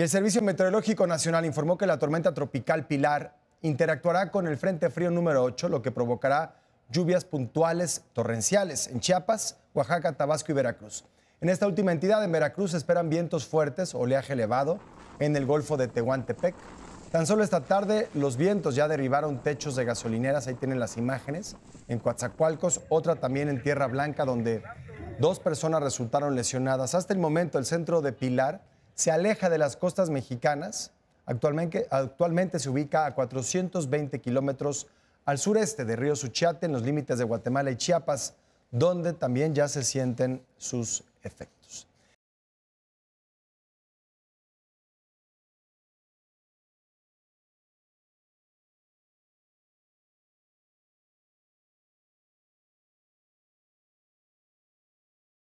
Y el Servicio Meteorológico Nacional informó que la tormenta tropical Pilar interactuará con el Frente Frío número 8, lo que provocará lluvias puntuales torrenciales en Chiapas, Oaxaca, Tabasco y Veracruz. En esta última entidad, en Veracruz, esperan vientos fuertes, oleaje elevado en el Golfo de Tehuantepec. Tan solo esta tarde los vientos ya derribaron techos de gasolineras, ahí tienen las imágenes, en Coatzacoalcos, otra también en Tierra Blanca, donde dos personas resultaron lesionadas. Hasta el momento, el centro de Pilar se aleja de las costas mexicanas. Actualmente, se ubica a 420 kilómetros al sureste de Río Suchiate, en los límites de Guatemala y Chiapas, donde también ya se sienten sus efectos.